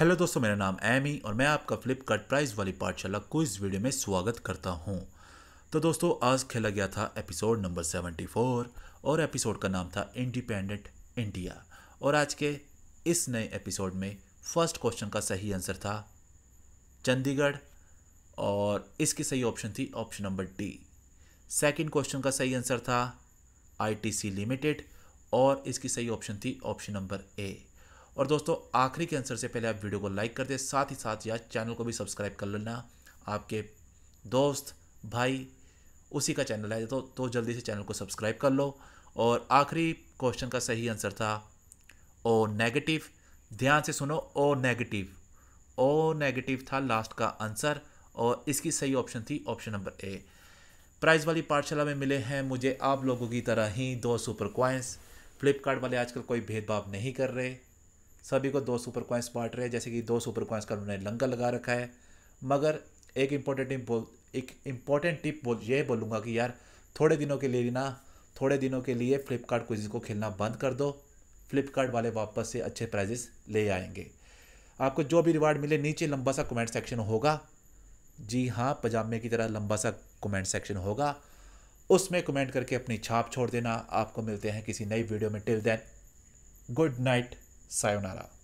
hello दोस्तों मेरा नाम एमी और मैं आपका फ्लिपकार्ट प्राइस वाली पाठशाला को इस वीडियो में स्वागत करता हूं तो दोस्तों आज खेला गया था एपिसोड नंबर 74 और एपिसोड का नाम था इंडिपेंडेंट इंडिया और आज के इस नए एपिसोड में फर्स्ट क्वेश्चन का सही आंसर था चंडीगढ़ और इसकी सही ऑप्शन थी option number D second question का सही आंसर था आई लिमिटेड और इसकी सही ऑप्शन थी ऑप्शन नंबर ए और दोस्तों आखिरी के आंसर से पहले आप वीडियो को लाइक कर दें साथ ही साथ या चैनल को भी सब्सक्राइब कर लेना आपके दोस्त भाई उसी का चैनल है तो, तो जल्दी से चैनल को सब्सक्राइब कर लो और आखिरी क्वेश्चन का सही आंसर था ओ नेगेटिव ध्यान से सुनो ओ नेगेटिव ओ नेगेटिव था लास्ट का आंसर और इसकी सही ऑप्शन थी ऑप्शन नंबर ए प्राइज़ वाली पाठशाला में मिले हैं मुझे आप लोगों की तरह ही दो सुपर क्वाइंस फ्लिपकार्ट वाले आजकल कोई भेदभाव नहीं कर रहे सभी को दो सुपर कॉइन्स बांट रहे हैं जैसे कि दो सुपर कॉइन्स का उन्होंने लंगर लगा रखा है मगर एक इम्पोर्टेंट बोल एक इम्पोर्टेंट टिप बोल ये बोलूँगा कि यार थोड़े दिनों के लिए ना थोड़े दिनों के लिए फ्लिपकार्ट को को खेलना बंद कर दो फ्लिपकार्ट वाले वापस से अच्छे प्राइजेस ले आएंगे आपको जो भी रिवार्ड मिले नीचे लंबा सा कमेंट सेक्शन होगा जी हाँ पजामे की तरह लंबा सा कमेंट सेक्शन होगा उसमें कमेंट करके अपनी छाप छोड़ देना आपको मिलते हैं किसी नई वीडियो में टिल देन गुड नाइट さようなら。